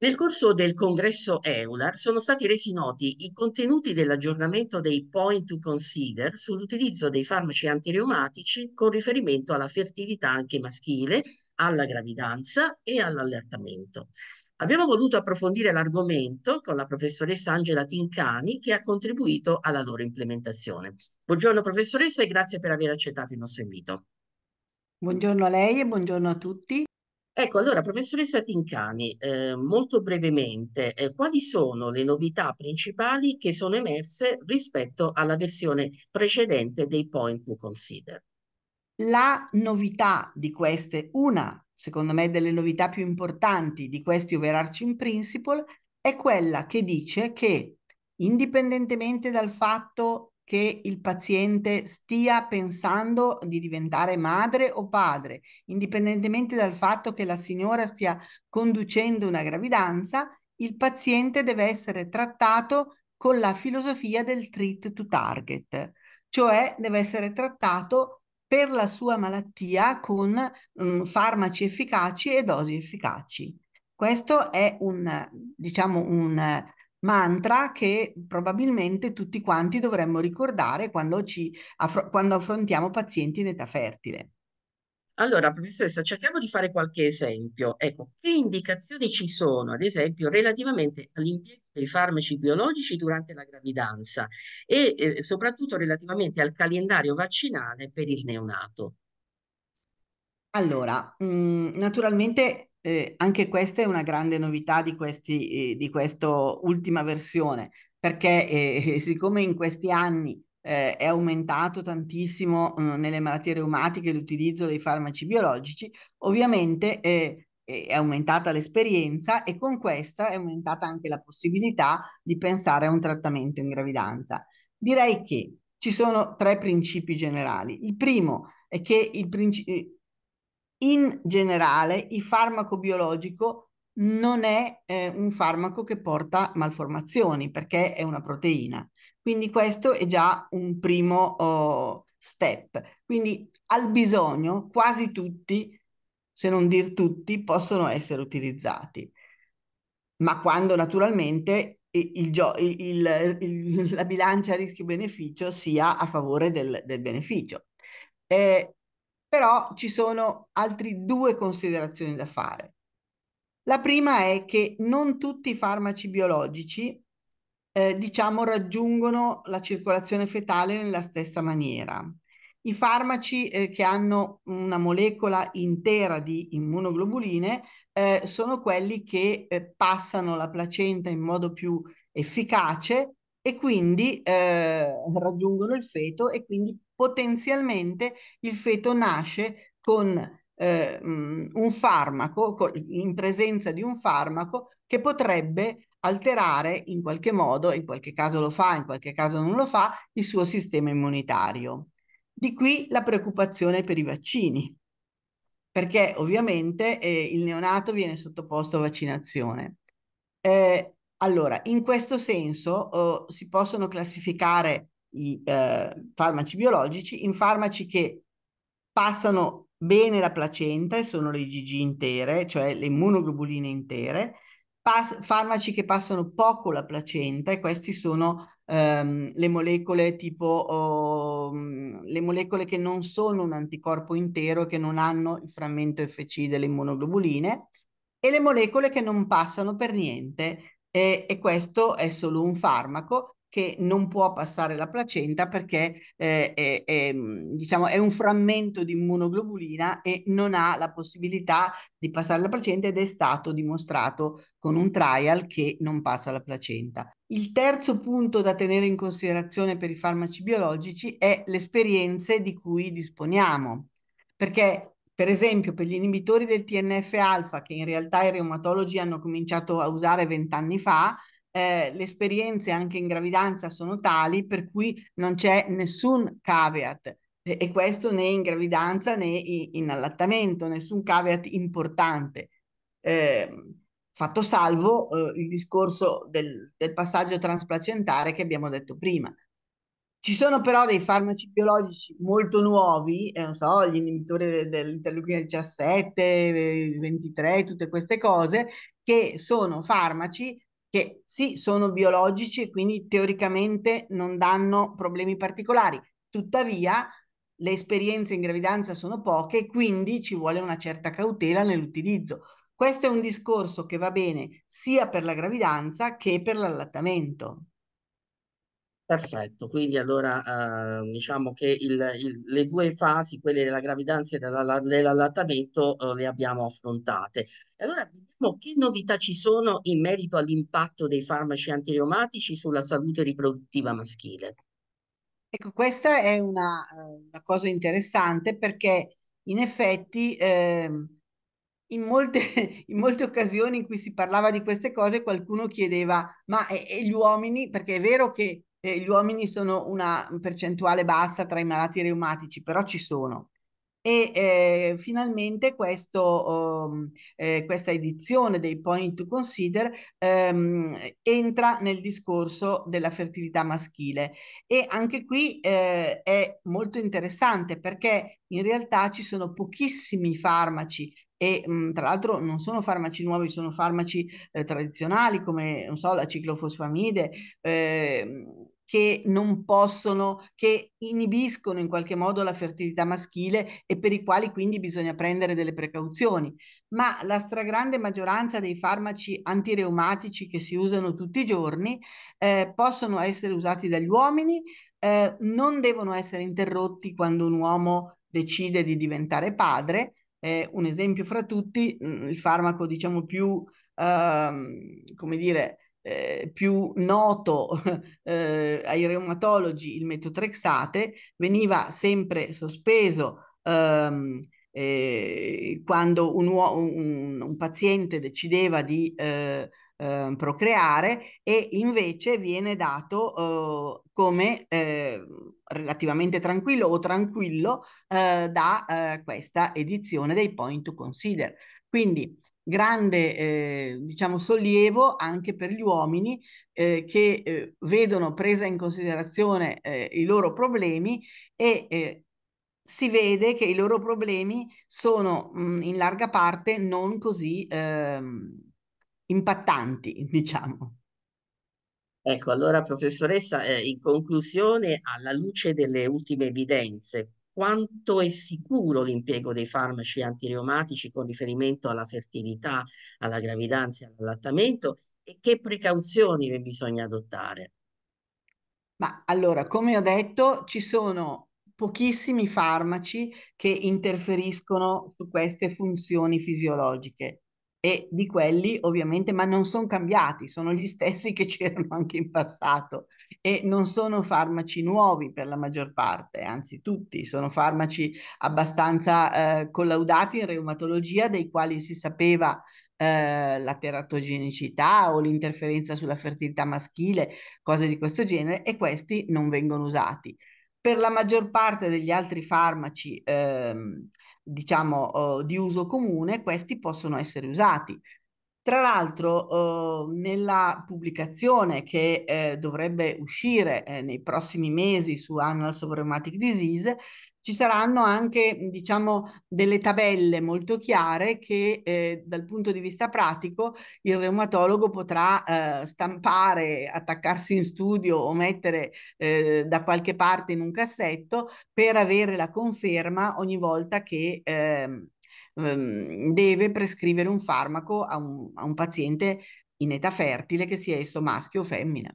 Nel corso del congresso EULAR sono stati resi noti i contenuti dell'aggiornamento dei point to consider sull'utilizzo dei farmaci antireumatici con riferimento alla fertilità anche maschile, alla gravidanza e all'allertamento. Abbiamo voluto approfondire l'argomento con la professoressa Angela Tincani che ha contribuito alla loro implementazione. Buongiorno professoressa e grazie per aver accettato il nostro invito. Buongiorno a lei e buongiorno a tutti. Ecco, allora, professoressa Tincani, eh, molto brevemente, eh, quali sono le novità principali che sono emerse rispetto alla versione precedente dei Point to Consider? La novità di queste, una secondo me delle novità più importanti di questi overarching principle, è quella che dice che indipendentemente dal fatto che il paziente stia pensando di diventare madre o padre, indipendentemente dal fatto che la signora stia conducendo una gravidanza, il paziente deve essere trattato con la filosofia del treat to target, cioè deve essere trattato per la sua malattia con mh, mm, farmaci efficaci e dosi efficaci. Questo è un, diciamo, un, mantra che probabilmente tutti quanti dovremmo ricordare quando, ci affro- quando affrontiamo pazienti in età fertile. Allora, professoressa, cerchiamo di fare qualche esempio. Ecco, che indicazioni ci sono, ad esempio, relativamente all'impiego dei farmaci biologici durante la gravidanza e eh, soprattutto relativamente al calendario vaccinale per il neonato? Allora, mh, mm, naturalmente eh, anche questa è una grande novità di, questi, eh, di questa ultima versione, perché eh, siccome in questi anni eh, è aumentato tantissimo eh, nelle malattie reumatiche l'utilizzo dei farmaci biologici, ovviamente eh, è aumentata l'esperienza e con questa è aumentata anche la possibilità di pensare a un trattamento in gravidanza. Direi che ci sono tre principi generali. Il primo è che il principio in generale il farmaco biologico non è eh, un farmaco che porta malformazioni perché è una proteina. Quindi questo è già un primo oh, step. Quindi al bisogno quasi tutti, se non dir tutti, possono essere utilizzati. Ma quando naturalmente il, il, il, la bilancia rischio-beneficio sia a favore del, del beneficio. Eh, però ci sono altre due considerazioni da fare. La prima è che non tutti i farmaci biologici, eh, diciamo, raggiungono la circolazione fetale nella stessa maniera. I farmaci eh, che hanno una molecola intera di immunoglobuline eh, sono quelli che eh, passano la placenta in modo più efficace e quindi eh, raggiungono il feto e quindi potenzialmente il feto nasce con eh, mm, un farmaco, in presenza di un farmaco che potrebbe alterare in qualche modo, in qualche caso lo fa, in qualche caso non lo fa, il suo sistema immunitario. Di qui la preoccupazione per i vaccini, perché ovviamente eh, il neonato viene sottoposto a vaccinazione. Eh, allora, in questo senso eh, si possono classificare i eh, farmaci biologici in farmaci che passano bene la placenta e sono le IgG intere, cioè le immunoglobuline intere, pass- farmaci che passano poco la placenta e questi sono ehm, le molecole tipo oh, mm, le molecole che non sono un anticorpo intero, che non hanno il frammento FC delle immunoglobuline e le molecole che non passano per niente eh, e questo è solo un farmaco che non può passare la placenta perché eh, è, è, mm, diciamo, è un frammento di immunoglobulina e non ha la possibilità di passare la placenta ed è stato dimostrato con un trial che non passa la placenta. Il terzo punto da tenere in considerazione per i farmaci biologici è le esperienze di cui disponiamo, perché per esempio, per gli inibitori del TNF-alfa, che in realtà i reumatologi hanno cominciato a usare vent'anni fa, eh, le esperienze anche in gravidanza sono tali per cui non c'è nessun caveat e, e questo né in gravidanza né in, in allattamento, nessun caveat importante. Eh, fatto salvo eh, il discorso del, del passaggio transplacentare che abbiamo detto prima. Ci sono però dei farmaci biologici molto nuovi, eh, non so, gli inibitori dell'interleuchina 17, 23, tutte queste cose, che sono farmaci che sì, sono biologici e quindi teoricamente non danno problemi particolari. Tuttavia, le esperienze in gravidanza sono poche, quindi ci vuole una certa cautela nell'utilizzo. Questo è un discorso che va bene sia per la gravidanza che per l'allattamento. Perfetto, quindi allora eh, diciamo che il, il, le due fasi, quelle della gravidanza e dell'allattamento, eh, le abbiamo affrontate. E allora vediamo che novità ci sono in merito all'impatto dei farmaci antireumatici sulla salute riproduttiva maschile. Ecco, questa è una, eh, una cosa interessante perché in effetti eh, in molte, in molte, occasioni in cui si parlava di queste cose qualcuno chiedeva ma e, e gli uomini, perché è vero che eh, gli uomini sono una percentuale bassa tra i malati reumatici, però ci sono. E eh, finalmente questo, oh, eh, questa edizione dei Point to Consider ehm, entra nel discorso della fertilità maschile e anche qui eh, è molto interessante perché in realtà ci sono pochissimi farmaci e mh, mm, tra l'altro non sono farmaci nuovi, sono farmaci eh, tradizionali come so, la ciclofosfamide ehm, che non possono, che inibiscono in qualche modo la fertilità maschile e per i quali quindi bisogna prendere delle precauzioni. Ma la stragrande maggioranza dei farmaci antireumatici che si usano tutti i giorni eh, possono essere usati dagli uomini, eh, non devono essere interrotti quando un uomo decide di diventare padre. Eh, un esempio fra tutti, mm, il farmaco diciamo più, ehm, come dire, eh, più noto eh, ai reumatologi il metotrexate, veniva sempre sospeso ehm, eh, quando un, un, un, paziente decideva di eh, eh, procreare e invece viene dato eh, come eh, relativamente tranquillo o tranquillo eh, da eh, questa edizione dei Point to Consider. Quindi grande eh, diciamo sollievo anche per gli uomini che vedono presa in considerazione i loro problemi e si vede che i loro problemi sono mh, in larga parte non così ehm, impattanti, diciamo. Ecco, allora professoressa, eh, in conclusione, alla luce delle ultime evidenze, quanto è sicuro l'impiego dei farmaci antireumatici con riferimento alla fertilità, alla gravidanza e all'allattamento e che precauzioni bisogna adottare? Ma allora, come ho detto, ci sono pochissimi farmaci che interferiscono su queste funzioni fisiologiche e di quelli ovviamente, ma non sono cambiati, sono gli stessi che c'erano anche in passato e non sono farmaci nuovi per la maggior parte, anzi tutti, sono farmaci abbastanza eh, collaudati in reumatologia dei quali si sapeva eh, la teratogenicità o l'interferenza sulla fertilità maschile, cose di questo genere e questi non vengono usati. Per la maggior parte degli altri farmaci, ehm, diciamo, eh, di uso comune, questi possono essere usati. Tra l'altro, eh, nella pubblicazione che eh, dovrebbe uscire eh, nei prossimi mesi su Annals of Rheumatic Disease, ci saranno anche diciamo, delle tabelle molto chiare che eh, dal punto di vista pratico il reumatologo potrà eh, stampare, attaccarsi in studio o mettere eh, da qualche parte in un cassetto per avere la conferma ogni volta che ehm, ehm, deve prescrivere un farmaco a un, a un paziente in età fertile che sia esso maschio o femmina.